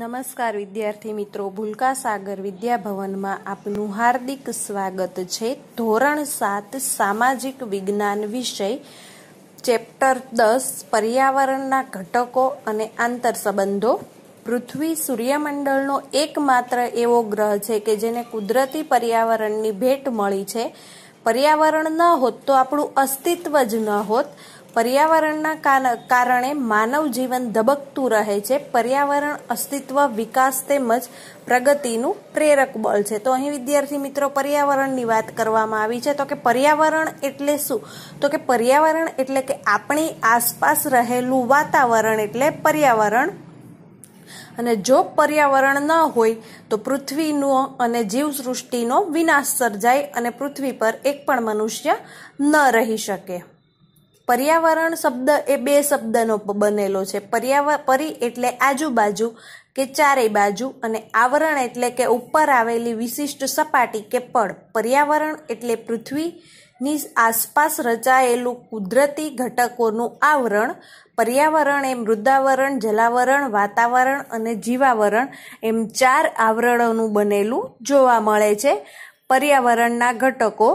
નમસ્કાર વિદ્યાર્થી મિત્રો ભૂલકાસાગર વિદ્યાભવનમાં આપનું હાર્દિક સ્વાગત છે ધોરણ સાત સામાજિક વિજ્ઞાન વિષય ચેપ્ટર દસ પર્યાવરણના ઘટકો અને આંતર સંબંધો પૃથ્વી સૂર્યમંડળનો એકમાત્ર એવો ગ્રહ છે કે જેને કુદરતી પર્યાવરણની ભેટ મળી છે પર્યાવરણ ન હોત તો આપણું અસ્તિત્વ જ ન હોત પર્યાવરણના કારણે માનવ જીવન ધબકતું રહે છે પર્યાવરણ અસ્તિત્વ વિકાસ તેમજ પ્રગતિનું પ્રેરક બળ છે તો અહીં વિદ્યાર્થી મિત્રો પર્યાવરણની વાત કરવામાં આવી છે તો કે પર્યાવરણ એટલે શું તો કે પર્યાવરણ એટલે કે આપણી આસપાસ રહેલું વાતાવરણ એટલે પર્યાવરણ અને જો પર્યાવરણ ન હોય તો પૃથ્વીનો અને જીવસૃષ્ટિનો વિનાશ સર્જાય અને પૃથ્વી પર એક પણ મનુષ્ય ન રહી શકે પર્યાવરણ શબ્દ એ બે શબ્દનો બનેલો છે પર્યાવરણ પરી એટલે આજુબાજુ કે ચારેય બાજુ અને આવરણ એટલે કે ઉપર આવેલી વિશિષ્ટ સપાટી કે પડ પર્યાવરણ એટલે પૃથ્વીની આસપાસ રચાયેલું કુદરતી ઘટકોનું આવરણ પર્યાવરણ એ મૃદાવરણ જલાવરણ વાતાવરણ અને જીવાવરણ એમ ચાર આવરણોનું બનેલું જોવા મળે છે પર્યાવરણના ઘટકો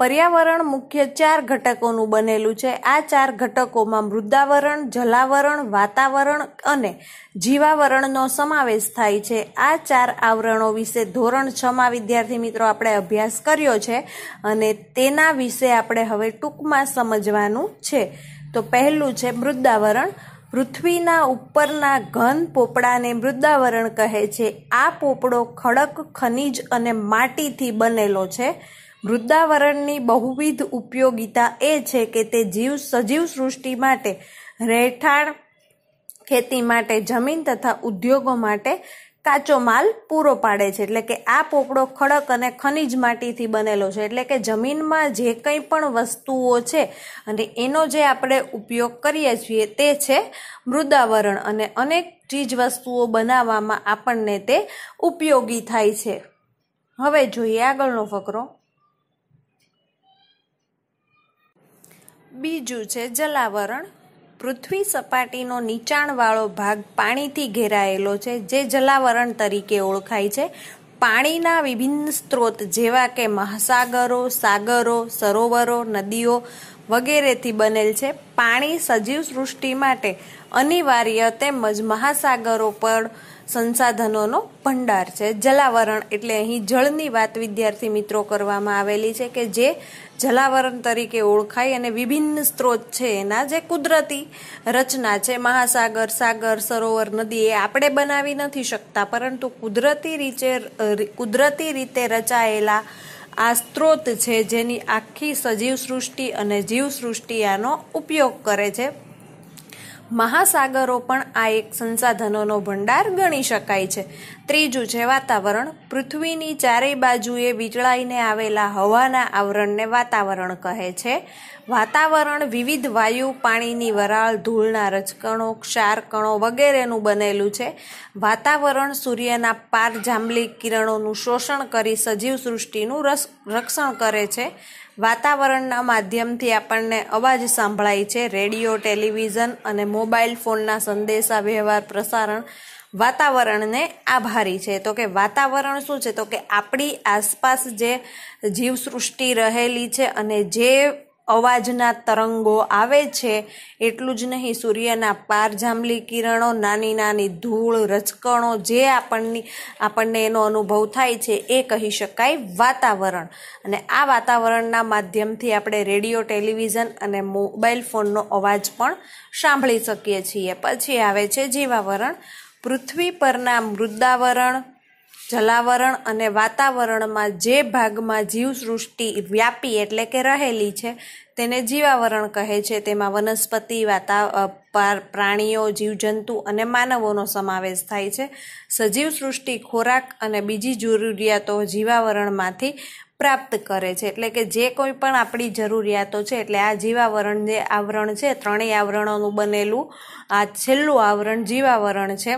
પર્યાવરણ મુખ્ય ચાર ઘટકોનું બનેલું છે આ ચાર ઘટકોમાં મૃદાવરણ જલાવરણ વાતાવરણ અને જીવાવરણનો સમાવેશ થાય છે આ ચાર આવરણો વિશે ધોરણ છમાં વિદ્યાર્થી મિત્રો આપણે અભ્યાસ કર્યો છે અને તેના વિશે આપણે હવે ટૂંકમાં સમજવાનું છે તો પહેલું છે મૃદાવરણ પૃથ્વીના ઉપરના ઘન પોપડાને મૃદાવરણ કહે છે આ પોપડો ખડક ખનિજ અને માટીથી બનેલો છે વૃદ્દાવરણની બહુવિધ ઉપયોગિતા એ છે કે તે જીવ સજીવ સૃષ્ટિ માટે રહેઠાણ ખેતી માટે જમીન તથા ઉદ્યોગો માટે કાચો માલ પૂરો પાડે છે એટલે કે આ પોપડો ખડક અને ખનિજ માટીથી બનેલો છે એટલે કે જમીનમાં જે કંઈ પણ વસ્તુઓ છે અને એનો જે આપણે ઉપયોગ કરીએ છીએ તે છે મૃદાવરણ અને અનેક ચીજ વસ્તુઓ બનાવવામાં આપણને તે ઉપયોગી થાય છે હવે જોઈએ આગળનો ફકરો બીજું છે જલાવરણ પૃથ્વી સપાટીનો નીચાણવાળો ભાગ પાણીથી ઘેરાયેલો છે જે જલાવરણ તરીકે ઓળખાય છે પાણીના વિભિન્ન સ્ત્રોત જેવા કે મહાસાગરો સાગરો સરોવરો નદીઓ વગેરેથી બનેલ છે પાણી સજીવ સૃષ્ટિ માટે અનિવાર્ય તેમજ મહાસાગરો પર સંસાધનોનો ભંડાર છે જલાવરણ એટલે અહીં જળની વાત વિદ્યાર્થી મિત્રો કરવામાં આવેલી છે કે જે જલાવરણ તરીકે ઓળખાય અને વિભિન્ન સ્ત્રોત છે એના જે કુદરતી રચના છે મહાસાગર સાગર સરોવર નદી એ આપણે બનાવી નથી શકતા પરંતુ કુદરતી રીતે કુદરતી રીતે રચાયેલા આ સ્ત્રોત છે જેની આખી સજીવ સૃષ્ટિ અને જીવ સૃષ્ટિ આનો ઉપયોગ કરે છે મહાસાગરો પણ આ એક સંસાધનોનો ભંડાર ગણી શકાય છે ત્રીજું છે વાતાવરણ પૃથ્વીની ચારેય બાજુએ વીજળાઈને આવેલા હવાના આવરણને વાતાવરણ કહે છે વાતાવરણ વિવિધ વાયુ પાણીની વરાળ ધૂળના રજકણો ક્ષારકણો વગેરેનું બનેલું છે વાતાવરણ સૂર્યના પાર જાંબલી કિરણોનું શોષણ કરી સજીવ સૃષ્ટિનું રક્ષણ કરે છે વાતાવરણના માધ્યમથી આપણને અવાજ સંભળાય છે રેડિયો ટેલિવિઝન અને મોબાઈલ ફોનના સંદેશા વ્યવહાર પ્રસારણ વાતાવરણને આભારી છે તો કે વાતાવરણ શું છે તો કે આપણી આસપાસ જે જીવસૃષ્ટિ રહેલી છે અને જે અવાજના તરંગો આવે છે એટલું જ નહીં સૂર્યના પારજાંબલી કિરણો નાની નાની ધૂળ રચકણો જે આપણની આપણને એનો અનુભવ થાય છે એ કહી શકાય વાતાવરણ અને આ વાતાવરણના માધ્યમથી આપણે રેડિયો ટેલિવિઝન અને મોબાઈલ ફોનનો અવાજ પણ સાંભળી શકીએ છીએ પછી આવે છે જીવાવરણ પૃથ્વી પરના મૃદાવરણ જલાવરણ અને વાતાવરણમાં જે ભાગમાં જીવસૃષ્ટિ વ્યાપી એટલે કે રહેલી છે તેને જીવાવરણ કહે છે તેમાં વનસ્પતિ વાતા પ્રાણીઓ જીવજંતુ અને માનવોનો સમાવેશ થાય છે સજીવ સૃષ્ટિ ખોરાક અને બીજી જરૂરિયાતો જીવાવરણમાંથી પ્રાપ્ત કરે છે એટલે કે જે કોઈ પણ આપણી જરૂરિયાતો છે એટલે આ જીવાવરણ જે આવરણ છે ત્રણેય આવરણોનું બનેલું આ છેલ્લું આવરણ જીવાવરણ છે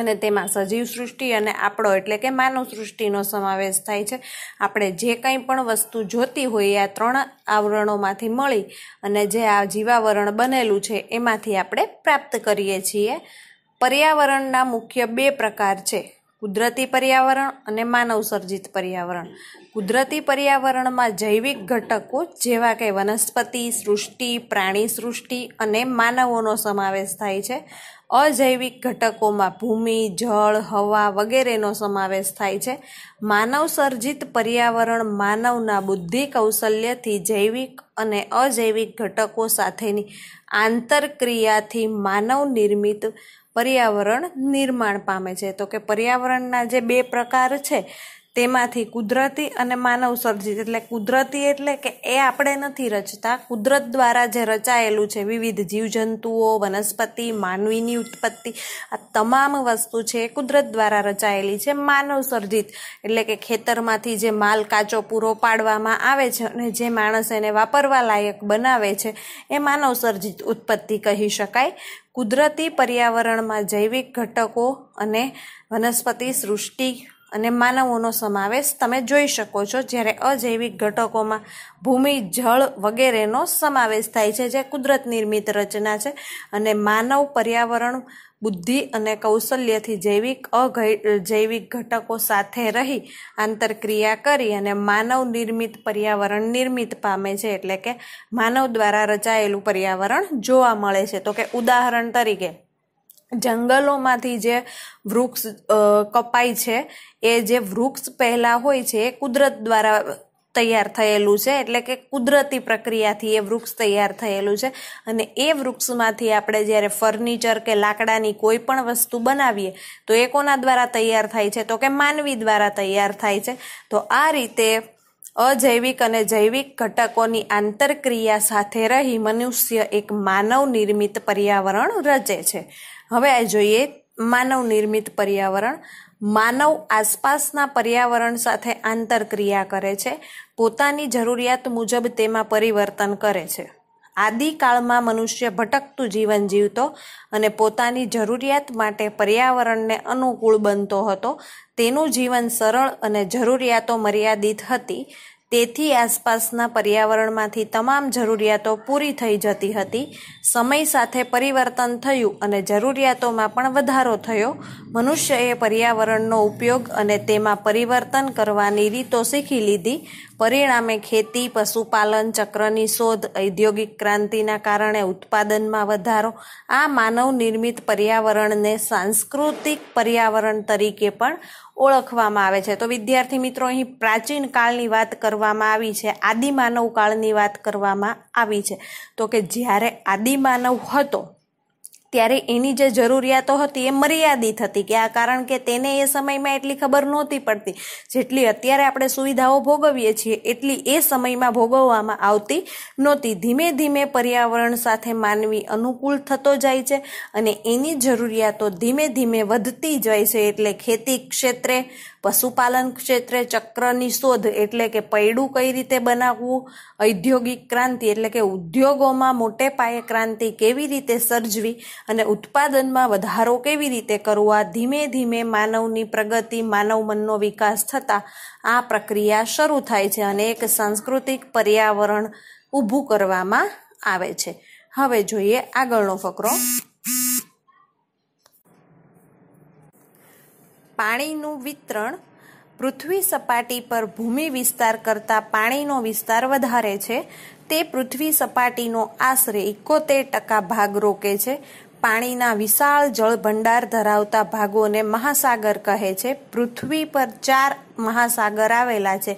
અને તેમાં સજીવ સૃષ્ટિ અને આપણો એટલે કે માનવ સૃષ્ટિનો સમાવેશ થાય છે આપણે જે કંઈ પણ વસ્તુ જોતી હોઈએ આ ત્રણ આવરણોમાંથી મળી અને જે આ જીવાવરણ બનેલું છે એમાંથી આપણે પ્રાપ્ત કરીએ છીએ પર્યાવરણના મુખ્ય બે પ્રકાર છે કુદરતી પર્યાવરણ અને માનવસર્જિત પર્યાવરણ કુદરતી પર્યાવરણમાં જૈવિક ઘટકો જેવા કે વનસ્પતિ સૃષ્ટિ પ્રાણી સૃષ્ટિ અને માનવોનો સમાવેશ થાય છે અજૈવિક ઘટકોમાં ભૂમિ જળ હવા વગેરેનો સમાવેશ થાય છે માનવસર્જિત પર્યાવરણ માનવના બુદ્ધિ કૌશલ્યથી જૈવિક અને અજૈવિક ઘટકો સાથેની આંતરક્રિયાથી માનવ નિર્મિત પર્યાવરણ નિર્માણ પામે છે તો કે પર્યાવરણના જે બે પ્રકાર છે તેમાંથી કુદરતી અને માનવ સર્જિત એટલે કુદરતી એટલે કે એ આપણે નથી રચતા કુદરત દ્વારા જે રચાયેલું છે વિવિધ જીવજંતુઓ વનસ્પતિ માનવીની ઉત્પત્તિ આ તમામ વસ્તુ છે એ કુદરત દ્વારા રચાયેલી છે માનવ સર્જિત એટલે કે ખેતરમાંથી જે માલ કાચો પૂરો પાડવામાં આવે છે અને જે માણસ એને વાપરવા લાયક બનાવે છે એ માનવ સર્જિત ઉત્પત્તિ કહી શકાય કુદરતી પર્યાવરણમાં જૈવિક ઘટકો અને વનસ્પતિ સૃષ્ટિ અને માનવોનો સમાવેશ તમે જોઈ શકો છો જ્યારે અજૈવિક ઘટકોમાં ભૂમિ જળ વગેરેનો સમાવેશ થાય છે જે કુદરત નિર્મિત રચના છે અને માનવ પર્યાવરણ બુદ્ધિ અને કૌશલ્યથી જૈવિક જૈવિક ઘટકો સાથે રહી આંતરક્રિયા કરી અને માનવ નિર્મિત પર્યાવરણ નિર્મિત પામે છે એટલે કે માનવ દ્વારા રચાયેલું પર્યાવરણ જોવા મળે છે તો કે ઉદાહરણ તરીકે જંગલોમાંથી જે વૃક્ષ કપાય છે એ જે વૃક્ષ પહેલાં હોય છે એ કુદરત દ્વારા તૈયાર થયેલું છે એટલે કે કુદરતી પ્રક્રિયાથી એ વૃક્ષ તૈયાર થયેલું છે અને એ વૃક્ષમાંથી આપણે જ્યારે ફર્નિચર કે લાકડાની કોઈ પણ વસ્તુ બનાવીએ તો એ કોના દ્વારા તૈયાર થાય છે તો કે માનવી દ્વારા તૈયાર થાય છે તો આ રીતે અજૈવિક અને જૈવિક ઘટકોની આંતરક્રિયા સાથે રહી મનુષ્ય એક માનવ નિર્મિત પર્યાવરણ રચે છે હવે આ જોઈએ માનવ નિર્મિત પર્યાવરણ માનવ આસપાસના પર્યાવરણ સાથે આંતરક્રિયા કરે છે પોતાની જરૂરિયાત મુજબ તેમાં પરિવર્તન કરે છે આદિકાળમાં મનુષ્ય ભટકતું જીવન જીવતો અને પોતાની જરૂરિયાત માટે પર્યાવરણને અનુકૂળ બનતો હતો તેનું જીવન સરળ અને જરૂરિયાતો મર્યાદિત હતી તેથી આસપાસના પર્યાવરણમાંથી તમામ જરૂરિયાતો પૂરી થઈ જતી હતી સમય સાથે પરિવર્તન થયું અને જરૂરિયાતોમાં પણ વધારો થયો મનુષ્યએ પર્યાવરણનો ઉપયોગ અને તેમાં પરિવર્તન કરવાની રીતો શીખી લીધી પરિણામે ખેતી પશુપાલન ચક્રની શોધ ઔદ્યોગિક ક્રાંતિના કારણે ઉત્પાદનમાં વધારો આ માનવ નિર્મિત પર્યાવરણને સાંસ્કૃતિક પર્યાવરણ તરીકે પણ ઓળખવામાં આવે છે તો વિદ્યાર્થી મિત્રો અહીં પ્રાચીન કાળની વાત કરવામાં આવી છે આદિમાનવ કાળની વાત કરવામાં આવી છે તો કે જ્યારે આદિમાનવ હતો ત્યારે એની જે જરૂરિયાતો હતી એ મર્યાદિત હતી કે આ કારણ કે તેને એ સમયમાં એટલી ખબર નહોતી પડતી જેટલી અત્યારે આપણે સુવિધાઓ ભોગવીએ છીએ એટલી એ સમયમાં ભોગવવામાં આવતી નહોતી ધીમે ધીમે પર્યાવરણ સાથે માનવી અનુકૂળ થતો જાય છે અને એની જરૂરિયાતો ધીમે ધીમે વધતી જાય છે એટલે ખેતી ક્ષેત્રે પશુપાલન ક્ષેત્રે ચક્રની શોધ એટલે કે પૈડું કઈ રીતે બનાવવું ઔદ્યોગિક ક્રાંતિ એટલે કે ઉદ્યોગોમાં મોટે પાયે ક્રાંતિ કેવી રીતે સર્જવી અને ઉત્પાદનમાં વધારો કેવી રીતે કરવો આ ધીમે ધીમે માનવની પ્રગતિ માનવ મનનો વિકાસ થતા આ પ્રક્રિયા શરૂ થાય છે અને એક સાંસ્કૃતિક પર્યાવરણ ઊભું કરવામાં આવે છે હવે જોઈએ આગળનો ફકરો પાણીનું વિતરણ પૃથ્વી સપાટી પર ભૂમિ વિસ્તાર કરતાં પાણીનો વિસ્તાર વધારે છે તે પૃથ્વી સપાટીનો આશરે એકોતેર ટકા ભાગ રોકે છે પાણીના વિશાળ જળભંડાર ધરાવતા ભાગોને મહાસાગર કહે છે પૃથ્વી પર ચાર મહાસાગર આવેલા છે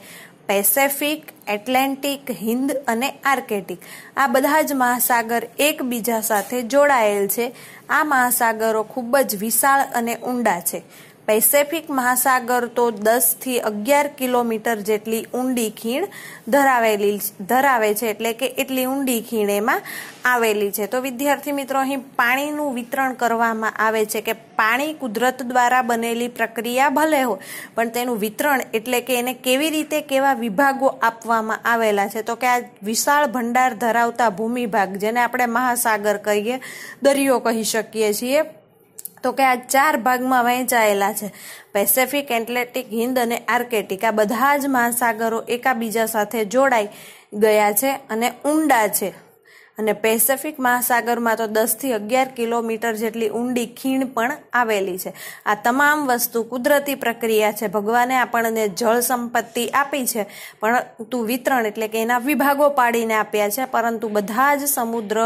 પેસેફિક એટલેન્ટિક હિન્દ અને આર્કેટિક આ બધા જ મહાસાગર એકબીજા સાથે જોડાયેલ છે આ મહાસાગરો ખૂબ જ વિશાળ અને ઊંડા છે પેસેફિક મહાસાગર તો દસથી અગિયાર કિલોમીટર જેટલી ઊંડી ખીણ ધરાવેલી ધરાવે છે એટલે કે એટલી ઊંડી ખીણ એમાં આવેલી છે તો વિદ્યાર્થી મિત્રો અહીં પાણીનું વિતરણ કરવામાં આવે છે કે પાણી કુદરત દ્વારા બનેલી પ્રક્રિયા ભલે હોય પણ તેનું વિતરણ એટલે કે એને કેવી રીતે કેવા વિભાગો આપવામાં આવેલા છે તો કે આ વિશાળ ભંડાર ધરાવતા ભૂમિભાગ જેને આપણે મહાસાગર કહીએ દરિયો કહી શકીએ છીએ તો કે આ ચાર ભાગમાં વહેંચાયેલા છે પેસેફિક એટલેટિક હિન્દ અને આર્કેટિક આ બધા જ મહાસાગરો એકાબીજા સાથે જોડાઈ ગયા છે અને ઊંડા છે અને પેસેફિક મહાસાગરમાં તો દસથી અગિયાર કિલોમીટર જેટલી ઊંડી ખીણ પણ આવેલી છે આ તમામ વસ્તુ કુદરતી પ્રક્રિયા છે ભગવાને આપણને જળ સંપત્તિ આપી છે પરંતુ વિતરણ એટલે કે એના વિભાગો પાડીને આપ્યા છે પરંતુ બધા જ સમુદ્ર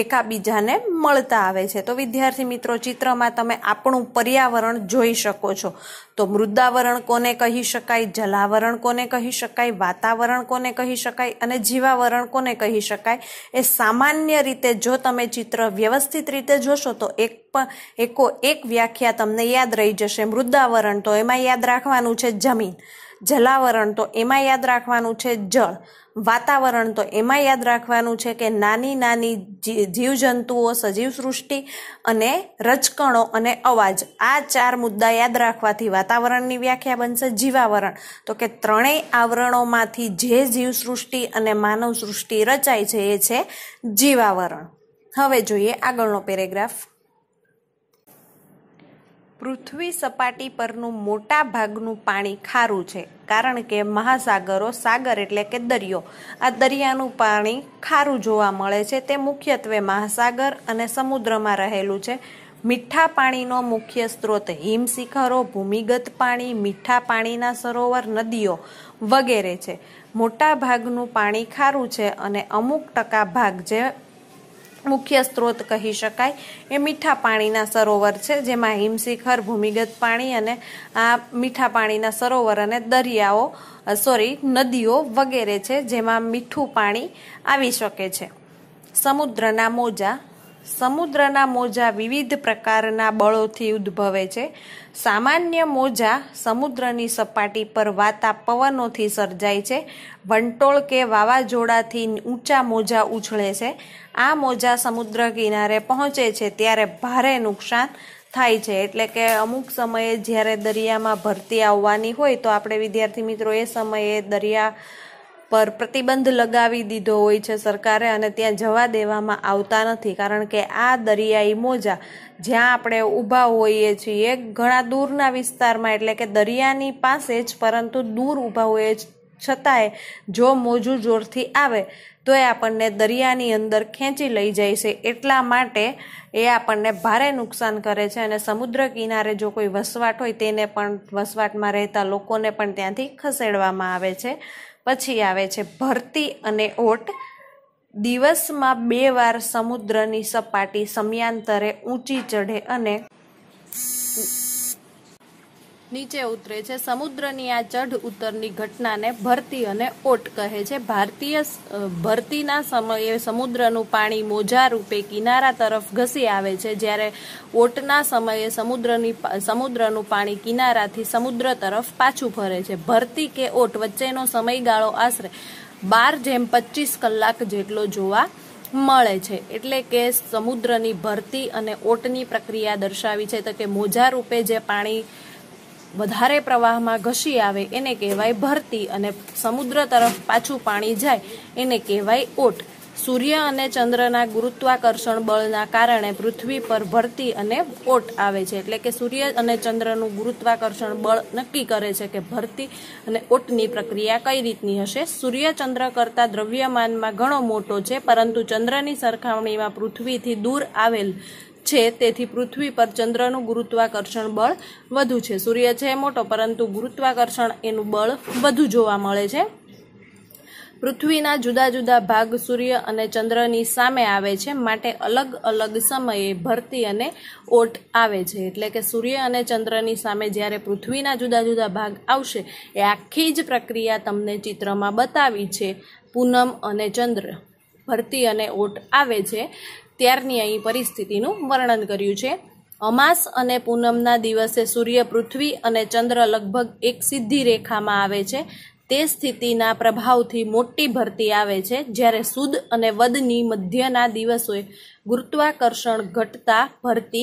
એકાબીજાને મળતા આવે છે તો વિદ્યાર્થી મિત્રો ચિત્રમાં તમે આપણું પર્યાવરણ જોઈ શકો છો તો મૃદાવરણ કોને કહી શકાય જલાવરણ કોને કહી શકાય વાતાવરણ કોને કહી શકાય અને જીવાવરણ કોને કહી શકાય એ સામાન્ય રીતે જો તમે ચિત્ર વ્યવસ્થિત રીતે જોશો તો એક પણ એકો એક વ્યાખ્યા તમને યાદ રહી જશે મૃદાવરણ તો એમાં યાદ રાખવાનું છે જમીન જલાવરણ તો એમાં યાદ રાખવાનું છે જળ વાતાવરણ તો એમાં યાદ રાખવાનું છે કે નાની નાની જીવજંતુઓ સજીવ સૃષ્ટિ અને રચકણો અને અવાજ આ ચાર મુદ્દા યાદ રાખવાથી વાતાવરણની વ્યાખ્યા બનશે જીવાવરણ તો કે ત્રણેય આવરણોમાંથી જે જીવસૃષ્ટિ અને માનવ સૃષ્ટિ રચાય છે એ છે જીવાવરણ હવે જોઈએ આગળનો પેરેગ્રાફ પૃથ્વી સપાટી પરનું મોટા ભાગનું પાણી ખારું છે કારણ કે મહાસાગરો સાગર એટલે કે દરિયો આ દરિયાનું પાણી ખારું જોવા મળે છે તે મુખ્યત્વે મહાસાગર અને સમુદ્રમાં રહેલું છે મીઠા પાણીનો મુખ્ય સ્ત્રોત હિમશિખરો ભૂમિગત પાણી મીઠા પાણીના સરોવર નદીઓ વગેરે છે મોટા ભાગનું પાણી ખારું છે અને અમુક ટકા ભાગ જે મુખ્ય સ્ત્રોત કહી શકાય એ મીઠા પાણીના સરોવર છે જેમાં હિમશિખર ભૂમિગત પાણી અને આ મીઠા પાણીના સરોવર અને દરિયાઓ સોરી નદીઓ વગેરે છે જેમાં મીઠું પાણી આવી શકે છે સમુદ્રના મોજા સમુદ્રના મોજા વિવિધ પ્રકારના બળોથી ઉદ્ભવે છે સામાન્ય મોજા સમુદ્રની સપાટી પર વાતા પવનોથી સર્જાય છે વંટોળ કે વાવાઝોડાથી ઊંચા મોજા ઉછળે છે આ મોજા સમુદ્ર કિનારે પહોંચે છે ત્યારે ભારે નુકસાન થાય છે એટલે કે અમુક સમયે જ્યારે દરિયામાં ભરતી આવવાની હોય તો આપણે વિદ્યાર્થી મિત્રો એ સમયે દરિયા પર પ્રતિબંધ લગાવી દીધો હોય છે સરકારે અને ત્યાં જવા દેવામાં આવતા નથી કારણ કે આ દરિયાઈ મોજા જ્યાં આપણે ઊભા હોઈએ છીએ ઘણા દૂરના વિસ્તારમાં એટલે કે દરિયાની પાસે જ પરંતુ દૂર ઊભા હોઈએ છતાંય જો મોજું જોરથી આવે તો એ આપણને દરિયાની અંદર ખેંચી લઈ જાય છે એટલા માટે એ આપણને ભારે નુકસાન કરે છે અને સમુદ્ર કિનારે જો કોઈ વસવાટ હોય તેને પણ વસવાટમાં રહેતા લોકોને પણ ત્યાંથી ખસેડવામાં આવે છે પછી આવે છે ભરતી અને ઓટ દિવસમાં બે વાર સમુદ્રની સપાટી સમયાંતરે ઊંચી ચઢે અને નીચે ઉતરે છે સમુદ્રની આ ચઢ ઉતરની ઘટનાને ભરતી અને ઓટ કહે છે ભારતીય ભરતીના સમયે સમુદ્રનું પાણી મોજા રૂપે કિનારા તરફ ઘસી આવે છે જ્યારે ઓટના સમયે સમુદ્રની સમુદ્રનું પાણી કિનારાથી સમુદ્ર તરફ પાછું ફરે છે ભરતી કે ઓટ વચ્ચેનો સમયગાળો આશરે બાર જેમ પચીસ કલાક જેટલો જોવા મળે છે એટલે કે સમુદ્રની ભરતી અને ઓટની પ્રક્રિયા દર્શાવી છે તો કે મોજા રૂપે જે પાણી વધારે પ્રવાહમાં ઘસી આવે એને કહેવાય ભરતી અને સમુદ્ર તરફ પાછું પાણી જાય એને કહેવાય ઓટ સૂર્ય અને ચંદ્રના ગુરુત્વાકર્ષણ બળના કારણે પૃથ્વી પર ભરતી અને ઓટ આવે છે એટલે કે સૂર્ય અને ચંદ્રનું ગુરુત્વાકર્ષણ બળ નક્કી કરે છે કે ભરતી અને ઓટની પ્રક્રિયા કઈ રીતની હશે સૂર્ય ચંદ્ર કરતા દ્રવ્યમાનમાં ઘણો મોટો છે પરંતુ ચંદ્રની સરખામણીમાં પૃથ્વીથી દૂર આવેલ છે તેથી પૃથ્વી પર ચંદ્રનું ગુરુત્વાકર્ષણ બળ વધુ છે સૂર્ય છે મોટો પરંતુ ગુરુત્વાકર્ષણ એનું બળ વધુ જોવા મળે છે પૃથ્વીના જુદા જુદા ભાગ સૂર્ય અને ચંદ્રની સામે આવે છે માટે અલગ અલગ સમયે ભરતી અને ઓટ આવે છે એટલે કે સૂર્ય અને ચંદ્રની સામે જ્યારે પૃથ્વીના જુદા જુદા ભાગ આવશે એ આખી જ પ્રક્રિયા તમને ચિત્રમાં બતાવી છે પૂનમ અને ચંદ્ર ભરતી અને ઓટ આવે છે ત્યારની અહીં પરિસ્થિતિનું વર્ણન કર્યું છે અમાસ અને પૂનમના દિવસે સૂર્ય પૃથ્વી અને ચંદ્ર લગભગ એક સીધી રેખામાં આવે છે તે સ્થિતિના પ્રભાવથી મોટી ભરતી આવે છે જ્યારે સુદ અને વદની મધ્યના દિવસોએ ગુરુત્વાકર્ષણ ઘટતા ભરતી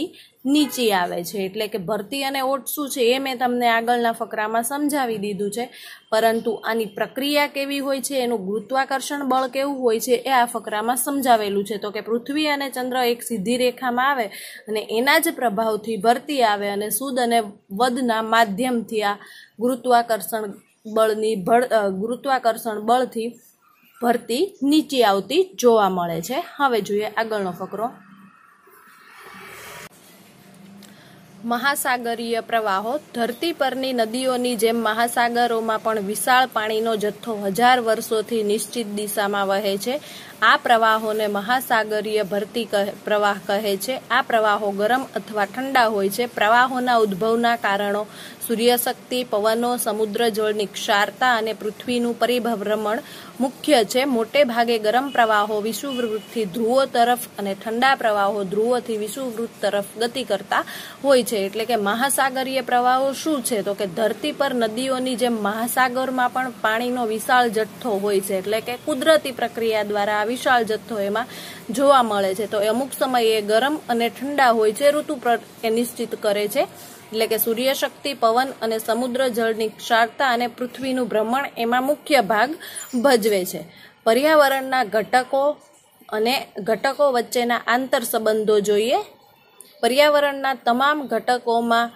નીચી આવે છે એટલે કે ભરતી અને ઓટ શું છે એ મેં તમને આગળના ફકરામાં સમજાવી દીધું છે પરંતુ આની પ્રક્રિયા કેવી હોય છે એનું ગુરુત્વાકર્ષણ બળ કેવું હોય છે એ આ ફકરામાં સમજાવેલું છે તો કે પૃથ્વી અને ચંદ્ર એક સીધી રેખામાં આવે અને એના જ પ્રભાવથી ભરતી આવે અને સુદ અને વદના માધ્યમથી આ ગુરુત્વાકર્ષણ બળની ભળ ગુરુત્વાકર્ષણ બળથી ભરતી નીચે આવતી જોવા મળે છે હવે જોઈએ આગળનો ફકરો મહાસાગરીય પ્રવાહો ધરતી પરની નદીઓની જેમ મહાસાગરોમાં પણ વિશાળ પાણીનો જથ્થો હજાર વર્ષોથી નિશ્ચિત દિશામાં વહે છે આ પ્રવાહોને મહાસાગરીય ભરતી પ્રવાહ કહે છે આ પ્રવાહો ગરમ અથવા ઠંડા હોય છે પ્રવાહોના ઉદ્ભવના કારણો સૂર્યશક્તિ પવનો સમુદ્ર જળની ક્ષારતા અને પૃથ્વીનું પરિભ્રમણ મુખ્ય છે મોટે ભાગે ગરમ પ્રવાહો વિષુવૃત્તથી ધ્રુવો તરફ અને ઠંડા પ્રવાહો ધ્રુવોથી વિષુવૃત્ત તરફ ગતિ કરતા હોય છે એટલે કે મહાસાગરીય પ્રવાહો શું છે તો કે ધરતી પર નદીઓની જેમ મહાસાગરમાં પણ પાણીનો વિશાળ જથ્થો હોય છે એટલે કે કુદરતી પ્રક્રિયા દ્વારા વિશાળ જથ્થો એમાં જોવા મળે છે તો અમુક સમયે ગરમ અને ઠંડા હોય છે ઋતુ એ નિશ્ચિત કરે છે એટલે કે સૂર્યશક્તિ પવન અને સમુદ્ર જળની ક્ષારતા અને પૃથ્વીનું ભ્રમણ એમાં મુખ્ય ભાગ ભજવે છે પર્યાવરણના ઘટકો અને ઘટકો વચ્ચેના આંતર સંબંધો જોઈએ પર્યાવરણના તમામ ઘટકોમાં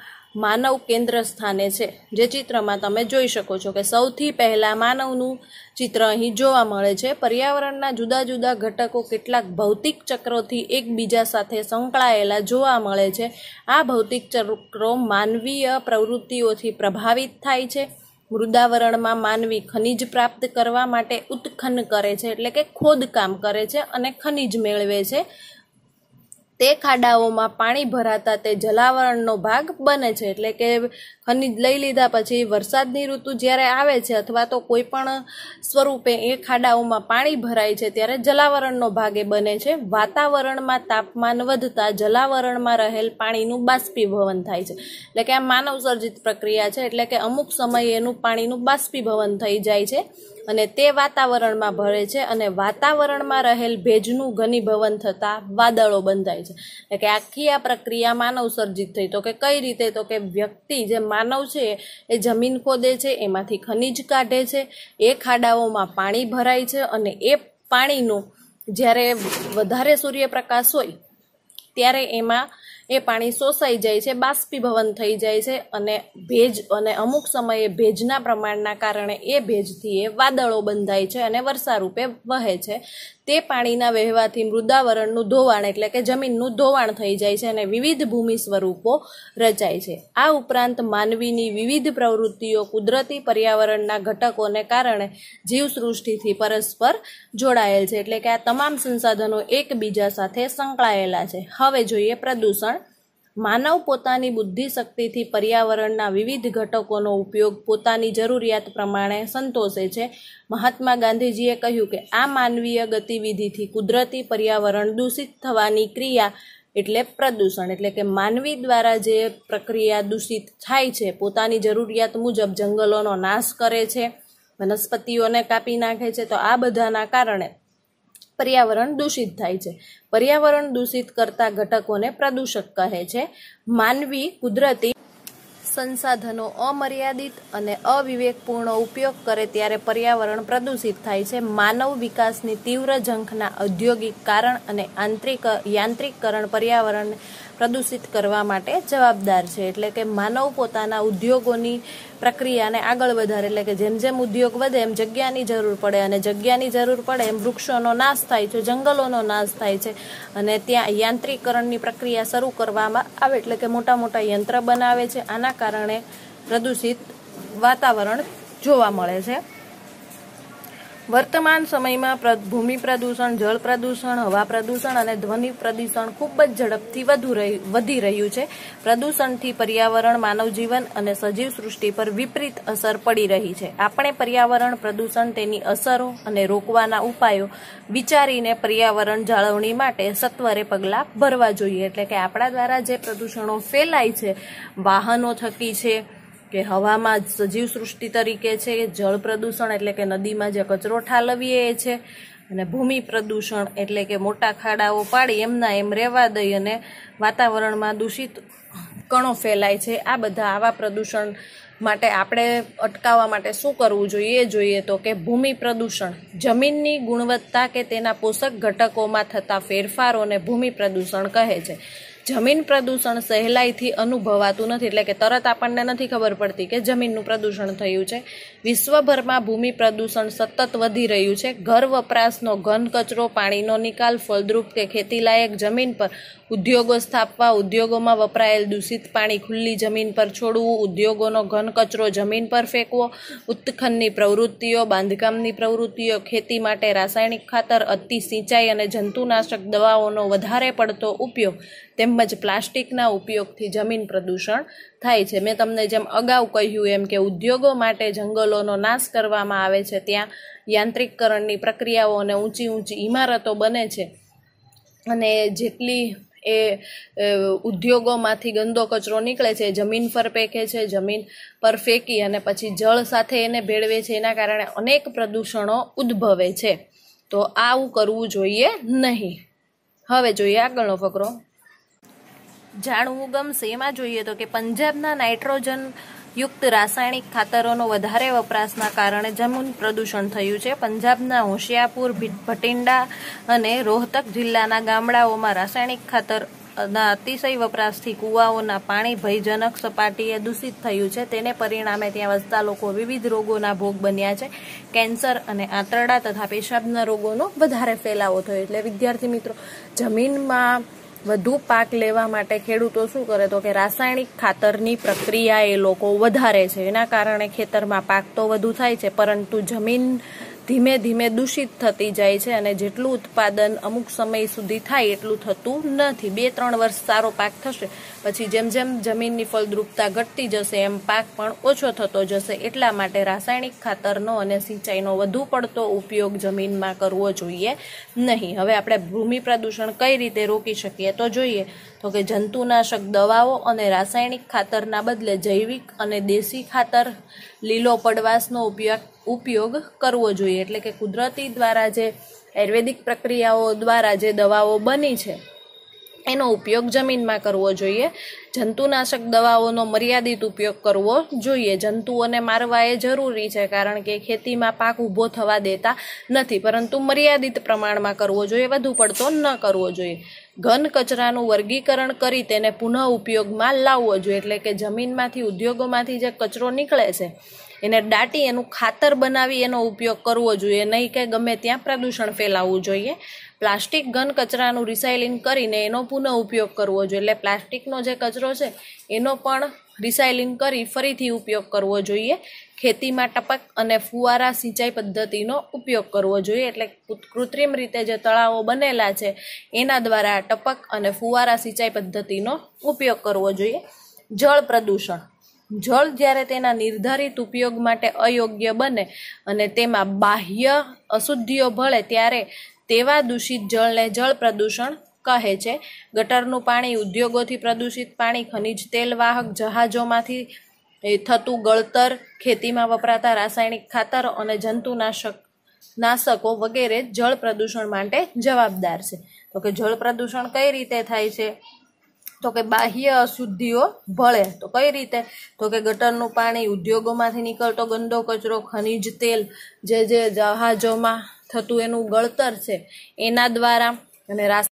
માનવ કેન્દ્ર સ્થાને છે જે ચિત્રમાં તમે જોઈ શકો છો કે સૌથી પહેલાં માનવનું ચિત્ર અહીં જોવા મળે છે પર્યાવરણના જુદા જુદા ઘટકો કેટલાક ભૌતિક ચક્રોથી એકબીજા સાથે સંકળાયેલા જોવા મળે છે આ ભૌતિક ચક્રો માનવીય પ્રવૃત્તિઓથી પ્રભાવિત થાય છે મૃદાવરણમાં માનવી ખનિજ પ્રાપ્ત કરવા માટે ઉત્ખન કરે છે એટલે કે ખોદકામ કરે છે અને ખનિજ મેળવે છે તે ખાડાઓમાં પાણી ભરાતા તે જલાવરણનો ભાગ બને છે એટલે કે ખનિજ લઈ લીધા પછી વરસાદની ઋતુ જ્યારે આવે છે અથવા તો કોઈ પણ સ્વરૂપે એ ખાડાઓમાં પાણી ભરાય છે ત્યારે જલાવરણનો ભાગ એ બને છે વાતાવરણમાં તાપમાન વધતા જલાવરણમાં રહેલ પાણીનું બાષ્પીભવન થાય છે એટલે કે આ માનવસર્જિત પ્રક્રિયા છે એટલે કે અમુક સમયે એનું પાણીનું બાષ્પીભવન થઈ જાય છે અને તે વાતાવરણમાં ભરે છે અને વાતાવરણમાં રહેલ ભેજનું ઘનીભવન થતાં વાદળો બંધાય છે છે કે આખી આ પ્રક્રિયા માનવ સર્જિત થઈ તો કે કઈ રીતે તો કે વ્યક્તિ જે માનવ છે એ જમીન ખોદે છે એમાંથી ખનિજ કાઢે છે એ ખાડાઓમાં પાણી ભરાય છે અને એ પાણીનું જ્યારે વધારે સૂર્યપ્રકાશ હોય ત્યારે એમાં એ પાણી શોષાઈ જાય છે બાષ્પીભવન થઈ જાય છે અને ભેજ અને અમુક સમયે ભેજના પ્રમાણના કારણે એ ભેજથી એ વાદળો બંધાય છે અને વર્ષા રૂપે વહે છે તે પાણીના વહેવાથી મૃદાવરણનું ધોવાણ એટલે કે જમીનનું ધોવાણ થઈ જાય છે અને વિવિધ ભૂમિ સ્વરૂપો રચાય છે આ ઉપરાંત માનવીની વિવિધ પ્રવૃત્તિઓ કુદરતી પર્યાવરણના ઘટકોને કારણે જીવસૃષ્ટિથી પરસ્પર જોડાયેલ છે એટલે કે આ તમામ સંસાધનો એકબીજા સાથે સંકળાયેલા છે હવે જોઈએ પ્રદૂષણ માનવ પોતાની બુદ્ધિ શક્તિથી પર્યાવરણના વિવિધ ઘટકોનો ઉપયોગ પોતાની જરૂરિયાત પ્રમાણે સંતોષે છે મહાત્મા ગાંધીજીએ કહ્યું કે આ માનવીય ગતિવિધિથી કુદરતી પર્યાવરણ દૂષિત થવાની ક્રિયા એટલે પ્રદૂષણ એટલે કે માનવી દ્વારા જે પ્રક્રિયા દૂષિત થાય છે પોતાની જરૂરિયાત મુજબ જંગલોનો નાશ કરે છે વનસ્પતિઓને કાપી નાખે છે તો આ બધાના કારણે પર્યાવરણ દૂષિત થાય છે પર્યાવરણ દૂષિત કરતા ઘટકોને પ્રદૂષક કહે છે માનવી કુદરતી સંસાધનો અમર્યાદિત અને અવિવેકપૂર્ણ ઉપયોગ કરે ત્યારે પર્યાવરણ પ્રદૂષિત થાય છે માનવ વિકાસની તીવ્ર ઝંખના ઔદ્યોગિક કારણ અને આંતરિક યાંત્રિકરણ પર્યાવરણ પ્રદૂષિત કરવા માટે જવાબદાર છે એટલે કે માનવ પોતાના ઉદ્યોગોની પ્રક્રિયાને આગળ વધારે એટલે કે જેમ જેમ ઉદ્યોગ વધે એમ જગ્યાની જરૂર પડે અને જગ્યાની જરૂર પડે એમ વૃક્ષોનો નાશ થાય છે જંગલોનો નાશ થાય છે અને ત્યાં યાંત્રિકરણની પ્રક્રિયા શરૂ કરવામાં આવે એટલે કે મોટા મોટા યંત્ર બનાવે છે આના કારણે પ્રદૂષિત વાતાવરણ જોવા મળે છે વર્તમાન સમયમાં ભૂમિ પ્રદૂષણ જળ પ્રદૂષણ હવા પ્રદૂષણ અને ધ્વનિ પ્રદૂષણ ખૂબ જ ઝડપથી વધુ વધી રહ્યું છે પ્રદૂષણથી પર્યાવરણ માનવ જીવન અને સજીવ સૃષ્ટિ પર વિપરીત અસર પડી રહી છે આપણે પર્યાવરણ પ્રદૂષણ તેની અસરો અને રોકવાના ઉપાયો વિચારીને પર્યાવરણ જાળવણી માટે સત્વરે પગલાં ભરવા જોઈએ એટલે કે આપણા દ્વારા જે પ્રદૂષણો ફેલાય છે વાહનો થકી છે કે હવામાં સજીવ સૃષ્ટિ તરીકે છે જળ પ્રદૂષણ એટલે કે નદીમાં જે કચરો ઠાલવીએ એ છે અને ભૂમિ પ્રદૂષણ એટલે કે મોટા ખાડાઓ પાડી એમના એમ રહેવા દઈ અને વાતાવરણમાં દૂષિત કણો ફેલાય છે આ બધા આવા પ્રદૂષણ માટે આપણે અટકાવવા માટે શું કરવું જોઈએ જોઈએ તો કે ભૂમિ પ્રદૂષણ જમીનની ગુણવત્તા કે તેના પોષક ઘટકોમાં થતા ફેરફારોને ભૂમિ પ્રદૂષણ કહે છે જમીન પ્રદૂષણ સહેલાઈથી અનુભવાતું નથી એટલે કે તરત આપણને નથી ખબર પડતી કે જમીનનું પ્રદૂષણ થયું છે વિશ્વભરમાં ભૂમિ પ્રદૂષણ સતત વધી રહ્યું છે ઘર વપરાશનો ઘન કચરો પાણીનો નિકાલ ફળદ્રુપ કે ખેતીલાયક જમીન પર ઉદ્યોગો સ્થાપવા ઉદ્યોગોમાં વપરાયેલ દૂષિત પાણી ખુલ્લી જમીન પર છોડવું ઉદ્યોગોનો ઘન કચરો જમીન પર ફેંકવો ઉત્ખનની પ્રવૃત્તિઓ બાંધકામની પ્રવૃત્તિઓ ખેતી માટે રાસાયણિક ખાતર અતિ સિંચાઈ અને જંતુનાશક દવાઓનો વધારે પડતો ઉપયોગ તેમજ પ્લાસ્ટિકના ઉપયોગથી જમીન પ્રદૂષણ થાય છે મેં તમને જેમ અગાઉ કહ્યું એમ કે ઉદ્યોગો માટે જંગલોનો નાશ કરવામાં આવે છે ત્યાં યાંત્રિકકરણની પ્રક્રિયાઓ અને ઊંચી ઊંચી ઇમારતો બને છે અને જેટલી એ ઉદ્યોગોમાંથી ગંદો કચરો નીકળે છે જમીન પર ફેંકે છે જમીન પર ફેંકી અને પછી જળ સાથે એને ભેળવે છે એના કારણે અનેક પ્રદૂષણો ઉદ્ભવે છે તો આવું કરવું જોઈએ નહીં હવે જોઈએ આગળનો ફકરો જાણવું ગમશે એમાં જોઈએ તો કે પંજાબના નાઇટ્રોજન યુક્ત રાસાયણિક ખાતરોનો વધારે વપરાશના કારણે જમીન પ્રદૂષણ થયું છે પંજાબના હોશિયાપુર ભટિંડા અને રોહતક જિલ્લાના ગામડાઓમાં રાસાયણિક ખાતરના અતિશય વપરાશથી કૂવાઓના પાણી ભયજનક સપાટીએ દૂષિત થયું છે તેને પરિણામે ત્યાં વસતા લોકો વિવિધ રોગોના ભોગ બન્યા છે કેન્સર અને આંતરડા તથા પેશાબના રોગોનો વધારે ફેલાવો થયો એટલે વિદ્યાર્થી મિત્રો જમીનમાં વધુ પાક લેવા માટે ખેડૂતો શું કરે તો કે રાસાયણિક ખાતરની પ્રક્રિયા એ લોકો વધારે છે એના કારણે ખેતરમાં પાક તો વધુ થાય છે પરંતુ જમીન ધીમે ધીમે દૂષિત થતી જાય છે અને જેટલું ઉત્પાદન અમુક સમય સુધી થાય એટલું થતું નથી બે ત્રણ વર્ષ સારો પાક થશે પછી જેમ જેમ જમીનની ફળદ્રુપતા ઘટતી જશે એમ પાક પણ ઓછો થતો જશે એટલા માટે રાસાયણિક ખાતરનો અને સિંચાઈનો વધુ પડતો ઉપયોગ જમીનમાં કરવો જોઈએ નહીં હવે આપણે ભૂમિ પ્રદૂષણ કઈ રીતે રોકી શકીએ તો જોઈએ તો કે જંતુનાશક દવાઓ અને રાસાયણિક ખાતરના બદલે જૈવિક અને દેશી ખાતર લીલો પડવાશનો ઉપયોગ ઉપયોગ કરવો જોઈએ એટલે કે કુદરતી દ્વારા જે આયુર્વેદિક પ્રક્રિયાઓ દ્વારા જે દવાઓ બની છે એનો ઉપયોગ જમીનમાં કરવો જોઈએ જંતુનાશક દવાઓનો મર્યાદિત ઉપયોગ કરવો જોઈએ જંતુઓને મારવા એ જરૂરી છે કારણ કે ખેતીમાં પાક ઊભો થવા દેતા નથી પરંતુ મર્યાદિત પ્રમાણમાં કરવો જોઈએ વધુ પડતો ન કરવો જોઈએ ઘન કચરાનું વર્ગીકરણ કરી તેને પુનઃ ઉપયોગમાં લાવવો જોઈએ એટલે કે જમીનમાંથી ઉદ્યોગોમાંથી જે કચરો નીકળે છે એને દાટી એનું ખાતર બનાવી એનો ઉપયોગ કરવો જોઈએ નહીં કે ગમે ત્યાં પ્રદૂષણ ફેલાવવું જોઈએ પ્લાસ્ટિક ઘન કચરાનું રિસાયલિંગ કરીને એનો પુનઃ ઉપયોગ કરવો જોઈએ એટલે પ્લાસ્ટિકનો જે કચરો છે એનો પણ રિસાયલિંગ કરી ફરીથી ઉપયોગ કરવો જોઈએ ખેતીમાં ટપક અને ફુવારા સિંચાઈ પદ્ધતિનો ઉપયોગ કરવો જોઈએ એટલે કૃત્રિમ રીતે જે તળાવો બનેલા છે એના દ્વારા ટપક અને ફુવારા સિંચાઈ પદ્ધતિનો ઉપયોગ કરવો જોઈએ જળ પ્રદૂષણ જળ જ્યારે તેના નિર્ધારિત ઉપયોગ માટે અયોગ્ય બને અને તેમાં બાહ્ય અશુદ્ધિઓ ભળે ત્યારે તેવા દૂષિત જળને જળ પ્રદૂષણ કહે છે ગટરનું પાણી ઉદ્યોગોથી પ્રદૂષિત પાણી ખનિજ તેલ વાહક જહાજોમાંથી થતું ગળતર ખેતીમાં વપરાતા રાસાયણિક ખાતર અને જંતુનાશક નાશકો વગેરે જળ પ્રદૂષણ માટે જવાબદાર છે તો કે જળ પ્રદૂષણ કઈ રીતે થાય છે તો કે બાહ્ય અશુદ્ધિઓ ભળે તો કઈ રીતે તો કે ગટરનું પાણી ઉદ્યોગોમાંથી નીકળતો ગંદો કચરો ખનિજ તેલ જે જે જહાજોમાં થતું એનું ગળતર છે એના દ્વારા અને રાસ